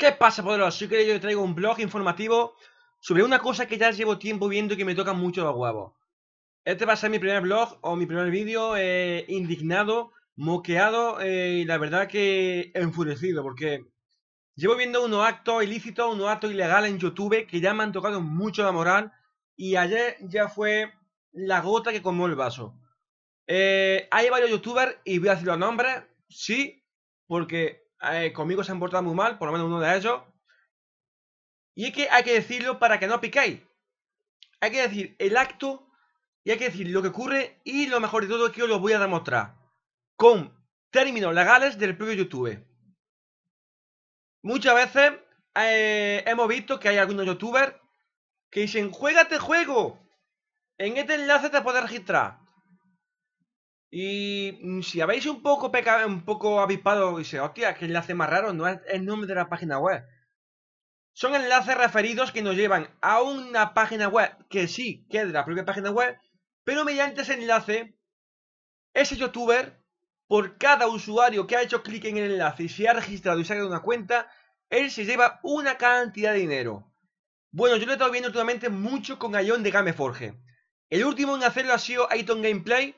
¿Qué pasa, poderosos? Soy que yo traigo un blog informativo sobre una cosa que ya llevo tiempo viendo y que me toca mucho los huevos. Este va a ser mi primer blog o mi primer vídeo eh, indignado, moqueado eh, y la verdad que enfurecido porque llevo viendo unos actos ilícitos, unos actos ilegales en YouTube que ya me han tocado mucho la moral y ayer ya fue la gota que colmó el vaso. Eh, hay varios youtubers y voy a decir los nombres, sí, porque eh, conmigo se han portado muy mal, por lo menos uno de ellos. Y es que hay que decirlo para que no piquéis. Hay que decir el acto y hay que decir lo que ocurre y lo mejor de todo es que os lo voy a demostrar. Con términos legales del propio YouTube. Muchas veces eh, hemos visto que hay algunos youtubers que dicen, juégate juego. En este enlace te puedes registrar. Y mm, si habéis un poco pecado, un poco avispado, se... hostia, que enlace más raro, no es el nombre de la página web. Son enlaces referidos que nos llevan a una página web que sí, que es de la propia página web, pero mediante ese enlace, ese youtuber, por cada usuario que ha hecho clic en el enlace y se ha registrado y se ha creado una cuenta, él se lleva una cantidad de dinero. Bueno, yo lo he estado viendo últimamente mucho con Ion de Gameforge. El último en hacerlo ha sido Aiton Gameplay,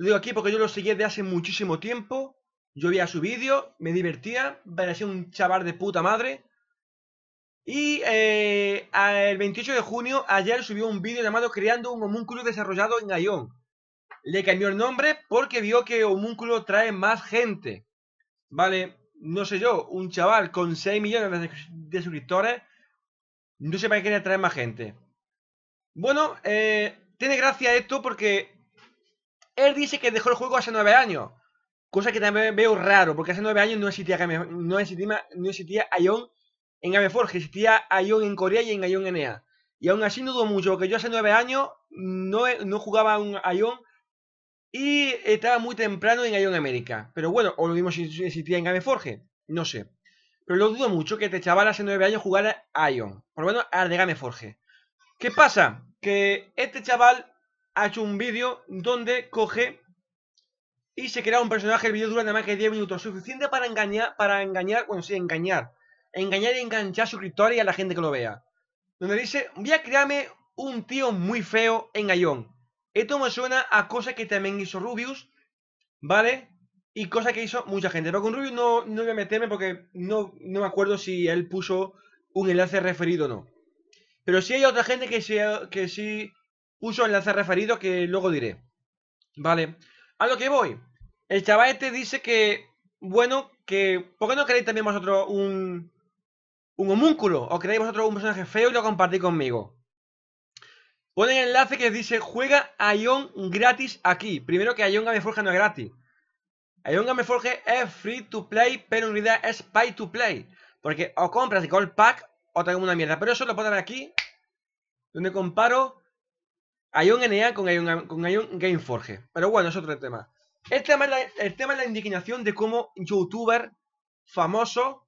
lo digo aquí porque yo lo seguía de hace muchísimo tiempo. Yo veía su vídeo, me divertía, parecía un chaval de puta madre. Y eh, el 28 de junio, ayer subió un vídeo llamado Creando un homúnculo desarrollado en Ion. Le cambió el nombre porque vio que homúnculo trae más gente. Vale, no sé yo, un chaval con 6 millones de suscriptores, no sé para qué le traer más gente. Bueno, eh, tiene gracia esto porque él dice que dejó el juego hace nueve años. Cosa que también veo raro, porque hace nueve años no existía, no no existía Ion en Gameforge, existía Ion en Corea y en Ion en e Y aún así no dudo mucho, porque yo hace nueve años no, no jugaba un Ion y estaba muy temprano en Ion América. Pero bueno, o lo mismo si existía en Gameforge, no sé. Pero lo dudo mucho que este chaval hace nueve años jugara Ion, por lo menos al de Gameforge. ¿Qué pasa? Que este chaval ha hecho un vídeo donde coge y se crea un personaje. El vídeo dura nada más que 10 minutos, suficiente para engañar, para engañar, bueno, sí, engañar. Engañar y enganchar a suscriptores y a la gente que lo vea. Donde dice, voy a crearme un tío muy feo en Gallón. Esto me suena a cosas que también hizo Rubius, ¿vale? Y cosas que hizo mucha gente. Pero con Rubius no, no voy a meterme porque no, me acuerdo si él puso un enlace referido o no. Pero sí hay otra gente que se... que sí Uso enlace referido que luego diré. Vale. A lo que voy. El chaval este dice que, bueno, que... ¿Por qué no queréis también vosotros un... Un homúnculo? ¿O queréis vosotros un personaje feo y lo compartís conmigo? Ponen el enlace que dice, juega a Ion gratis aquí. Primero que Ion Gameforge no es gratis. Ion Gameforge es free to play, pero en realidad es pay to play. Porque o compras el Pack o te una mierda. Pero eso lo ponen aquí, donde comparo un un con con un Gameforge. Pero bueno, es otro tema. El tema, es la, indignación de cómo youtuber famoso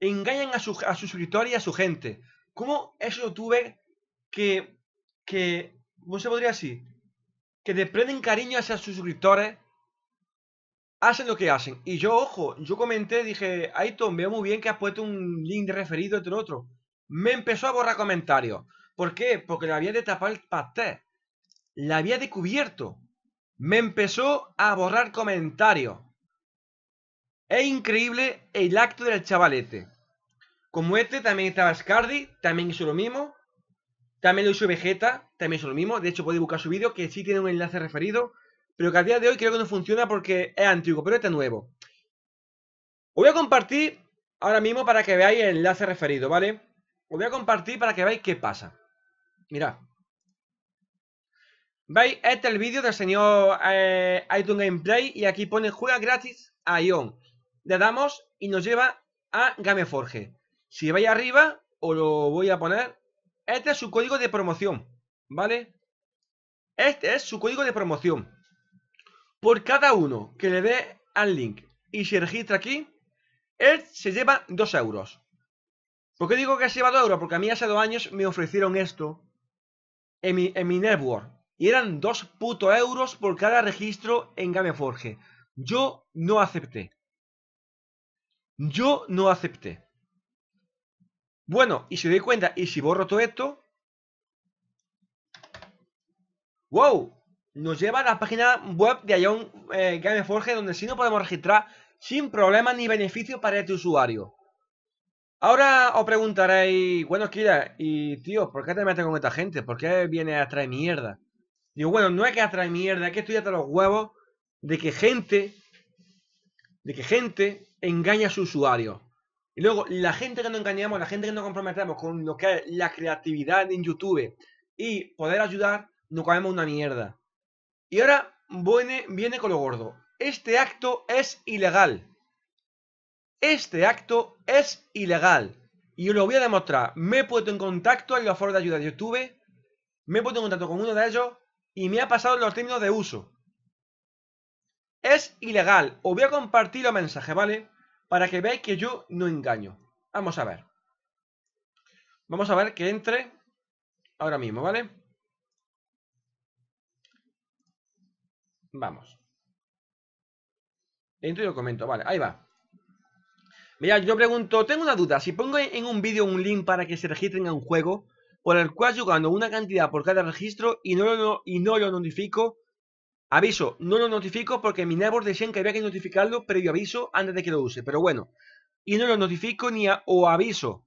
engañan a, sus suscriptores y a su gente. ¿Cómo es youtuber que, que, ¿cómo se podría decir? Que desprenden cariño hacia sus suscriptores, hacen lo que hacen. Y yo, ojo, yo comenté, dije, Aiton, veo muy bien que has puesto un link de referido, entre otro. Me empezó a borrar comentarios. ¿Por qué? Porque le había de tapar el pastel la había descubierto. Me empezó a borrar comentarios. Es increíble el acto del chavalete. Como este también estaba Scardi, también hizo lo mismo. También lo hizo Vegeta, también hizo lo mismo. De hecho, podéis buscar su vídeo, que sí tiene un enlace referido. Pero que a día de hoy creo que no funciona porque es antiguo, pero este nuevo. Os voy a compartir ahora mismo para que veáis el enlace referido, ¿vale? Os voy a compartir para que veáis qué pasa. Mirad. Veis, este el vídeo del señor iTunes eh, Gameplay y aquí pone juega gratis a Ion. Le damos y nos lleva a Gameforge. Si vais arriba, os lo voy a poner. Este es su código de promoción, ¿vale? Este es su código de promoción. Por cada uno que le dé al link y se registra aquí, él se lleva 2 euros. ¿Por qué digo que se lleva 2 euros? Porque a mí hace dos años me ofrecieron esto en mi, en mi network y eran dos putos euros por cada registro en Gameforge. Yo no acepté. Yo no acepté. Bueno, y si doy cuenta, y si borro todo esto... ¡Wow! Nos lleva a la página web de Ion eh, Gameforge, donde sí no podemos registrar sin problemas ni beneficios para este usuario. Ahora os preguntaréis, bueno, Kira, y tío, ¿por qué te metes con esta gente? ¿Por qué viene a traer mierda? Digo, bueno, no hay que atraer mierda, hay que estudiar hasta los huevos de que gente, de que gente engaña a su usuario. Y luego, la gente que nos engañamos, la gente que nos comprometemos con lo que es la creatividad en YouTube y poder ayudar, nos caemos una mierda. Y ahora viene, viene con lo gordo. Este acto es ilegal. Este acto es ilegal. Y os lo voy a demostrar. Me he puesto en contacto en los foros de ayuda de YouTube. Me he puesto en contacto con uno de ellos y me ha pasado los términos de uso. Es ilegal. Os voy a compartir el mensaje, ¿vale? Para que veáis que yo no engaño. Vamos a ver. Vamos a ver que entre ahora mismo, ¿vale? Vamos. Entro y lo comento. Vale, ahí va. Mira, yo pregunto, tengo una duda. Si pongo en un vídeo un link para que se registren a un juego, por el cual yo gano una cantidad por cada registro y no lo, y no lo notifico. Aviso, no lo notifico porque mi network decían que había que notificarlo previo aviso antes de que lo use, pero bueno. Y no lo notifico ni o aviso,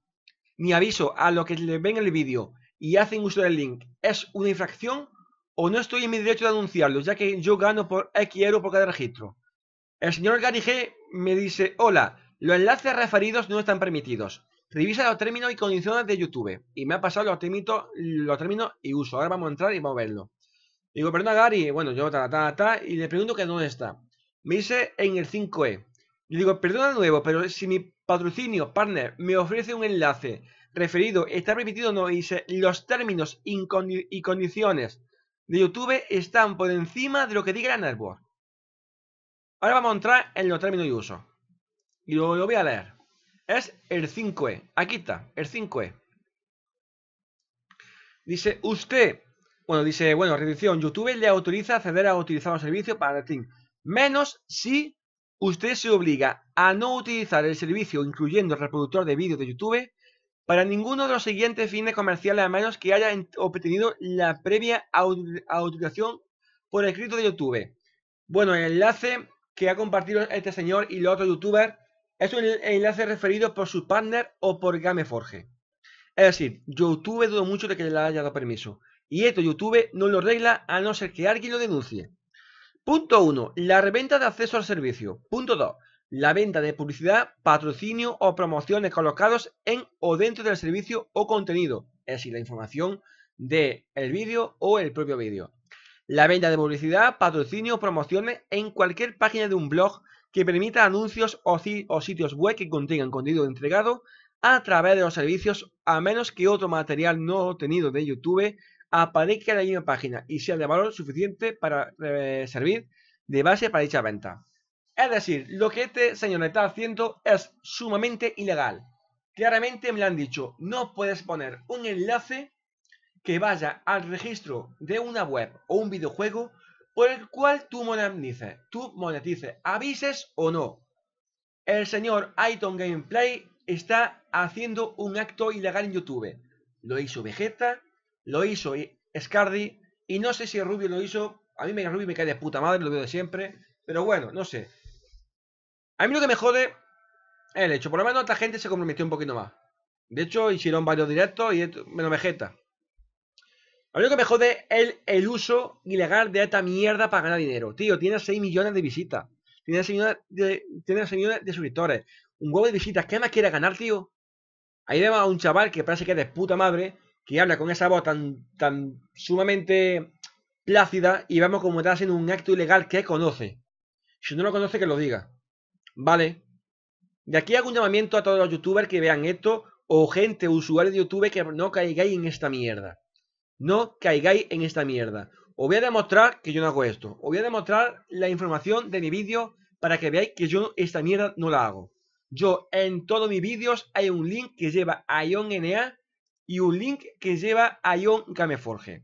ni aviso a los que le ven el vídeo y hacen uso del link. ¿Es una infracción o no estoy en mi derecho de anunciarlo, ya que yo gano por X euro por cada registro? El señor Garigé me dice, hola, los enlaces referidos no están permitidos. Revisa los términos y condiciones de YouTube. Y me ha pasado los términos, los términos y uso. Ahora vamos a entrar y vamos a verlo. digo, perdona Gary, bueno, yo ta, ta, ta, y le pregunto que dónde está. Me dice en el 5E. Yo digo, perdona de nuevo, pero si mi patrocinio, partner, me ofrece un enlace referido, está repetido o no, y dice, los términos y, condiciones de YouTube están por encima de lo que diga la network. Ahora vamos a entrar en los términos y uso. Y lo voy a leer. Es el 5E. Aquí está, el 5E. Dice, usted, bueno, dice, bueno, restricción, YouTube le autoriza acceder a utilizar un servicio para team menos si usted se obliga a no utilizar el servicio, incluyendo el reproductor de vídeos de YouTube, para ninguno de los siguientes fines comerciales a menos que haya obtenido la previa autorización por escrito de YouTube. Bueno, el enlace que ha compartido este señor y los otros youtubers es un enlace referido por su partner o por Gameforge. Es decir, YouTube dudo mucho de que le haya dado permiso. Y esto YouTube no lo regla a no ser que alguien lo denuncie. Punto 1. La reventa de acceso al servicio. Punto 2. La venta de publicidad, patrocinio o promociones colocados en o dentro del servicio o contenido. Es decir, la información del el vídeo o el propio vídeo. La venta de publicidad, patrocinio o promociones en cualquier página de un blog que permita anuncios o, sitios web que contengan contenido entregado a través de los servicios, a menos que otro material no obtenido de YouTube aparezca en la misma página y sea de valor suficiente para eh, servir de base para dicha venta. Es decir, lo que este señor está haciendo es sumamente ilegal. Claramente me lo han dicho, no puedes poner un enlace que vaya al registro de una web o un videojuego por el cual tú monetices, tú monetices, avises o no. El señor Iton Gameplay está haciendo un acto ilegal en YouTube. Lo hizo Vegeta, lo hizo Scardi, y no sé si Rubio lo hizo. A mí me, Rubio me cae de puta madre, lo veo de siempre. Pero bueno, no sé. A mí lo que me jode es el hecho. Por lo menos esta gente se comprometió un poquito más. De hecho, hicieron varios directos y menos Vegeta. A mí lo que me jode es el, uso ilegal de esta mierda para ganar dinero. Tío, tiene 6 millones de visitas. Tiene 6 millones de, suscriptores. Un huevo de visitas. ¿Qué más quiere ganar, tío? Ahí vemos a un chaval que parece que es de puta madre, que habla con esa voz tan, tan sumamente plácida y vemos como está en un acto ilegal que conoce. Si no lo conoce, que lo diga. Vale. De aquí hago un llamamiento a todos los youtubers que vean esto o gente, usuarios de YouTube que no caigáis en esta mierda. No caigáis en esta mierda. Os voy a demostrar que yo no hago esto. Os voy a demostrar la información de mi vídeo para que veáis que yo esta mierda no la hago. Yo en todos mis vídeos hay un link que lleva a Ion y un link que lleva a Ion Gameforge.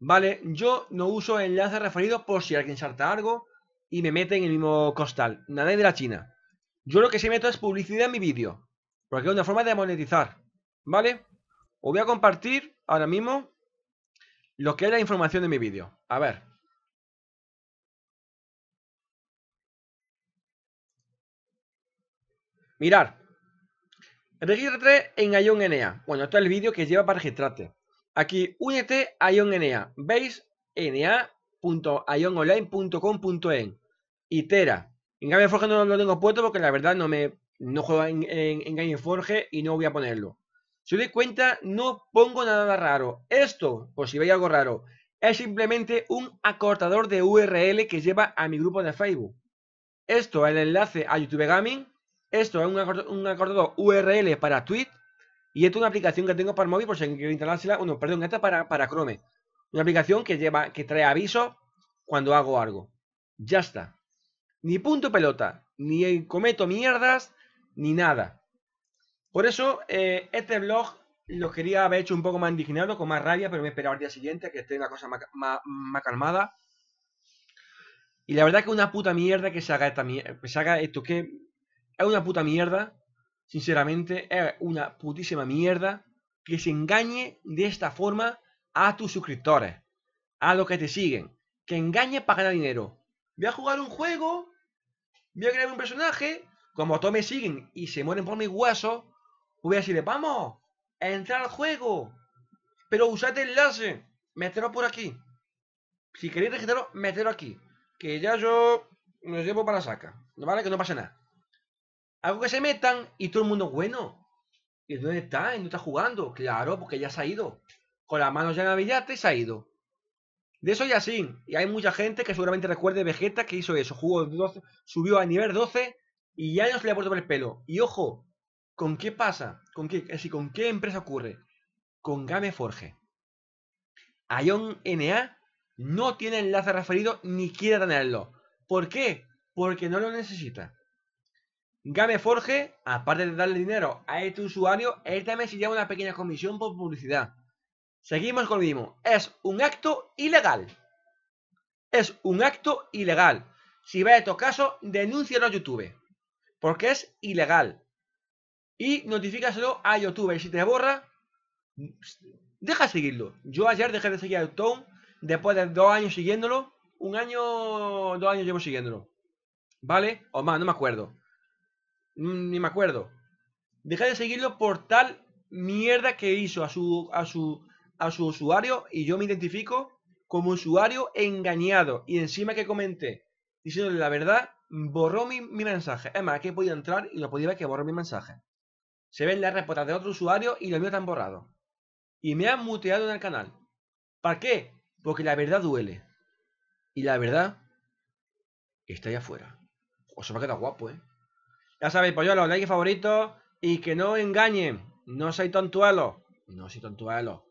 Vale, yo no uso enlaces referidos por si alguien salta algo y me mete en el mismo costal. nada de la China. Yo lo que sí meto es publicidad en mi vídeo. Porque es una forma de monetizar. ¿Vale? Os voy a compartir ahora mismo lo que es la información de mi vídeo. A ver. Mirar. Regístrate en Ion Bueno, esto es el vídeo que lleva para registrarte. Aquí, únete a Ion NA. Veis na.iononline.com.en. Itera. En Gameforge Forge no lo tengo puesto porque la verdad no me no juego en, en, en Forge y no voy a ponerlo. Si os doy cuenta, no pongo nada raro. Esto, por si veis algo raro, es simplemente un acortador de URL que lleva a mi grupo de Facebook. Esto es el enlace a YouTube Gaming. Esto es un acortador URL para Tweet. Y esto es una aplicación que tengo para móvil, por si quiero instalársela. Bueno, perdón, esta para, para Chrome. Una aplicación que lleva, que trae aviso cuando hago algo. Ya está. Ni punto pelota, ni cometo mierdas, ni nada. Por eso, eh, este blog lo quería haber hecho un poco más indignado, con más rabia, pero me esperaba al día siguiente que esté la cosa más, calmada. Y la verdad que es una puta mierda que se haga, esta, que haga esto, que es una puta mierda, sinceramente, es una putísima mierda que se engañe de esta forma a tus suscriptores, a los que te siguen, que engañe para ganar dinero. Voy a jugar un juego, voy a crear un personaje, como todos me siguen y se mueren por mis huesos, Voy a decirle vamos, entrar al juego, pero usad el enlace, meteros por aquí. Si queréis registraros, meteros aquí. Que ya yo nos llevo para la saca, ¿vale? Que no pasa nada. Algo que se metan y todo el mundo, bueno, ¿y dónde está? ¿Y no está jugando? Claro, porque ya se ha ido. Con las manos ya en la se ha ido. De eso ya sí, y hay mucha gente que seguramente recuerde Vegeta que hizo eso, jugó 12, subió a nivel 12 y ya no se le ha puesto por el pelo. Y ojo, ¿Con qué pasa? ¿Con qué, es ¿con qué empresa ocurre? Con Gameforge. Ion NA no tiene enlace referido ni quiere tenerlo. ¿Por qué? Porque no lo necesita. Gameforge, aparte de darle dinero a este usuario, él también se lleva una pequeña comisión por publicidad. Seguimos con lo mismo. Es un acto ilegal. Es un acto ilegal. Si a estos caso, denúncialo a YouTube. Porque es ilegal y notificaselo a YouTube. Y si te borra, deja seguirlo. Yo ayer dejé de seguir a Tom después de dos años siguiéndolo. Un año, dos años llevo siguiéndolo. ¿Vale? O más, no me acuerdo. Mm, ni me acuerdo. Deja de seguirlo por tal mierda que hizo a su, a su, a su usuario y yo me identifico como usuario engañado. Y encima que comenté diciéndole la verdad, borró mi, mensaje. Es más, que podía entrar y lo podía ver que borró mi mensaje. Se ven las respuestas de otro usuario y los míos están borrados. Y me han muteado en el canal. ¿Para qué? Porque la verdad duele. Y la verdad está allá afuera. o va a quedar guapo, ¿eh? Ya sabéis, pues yo los likes favoritos y que no engañen. No soy tontuelo No soy tontuelo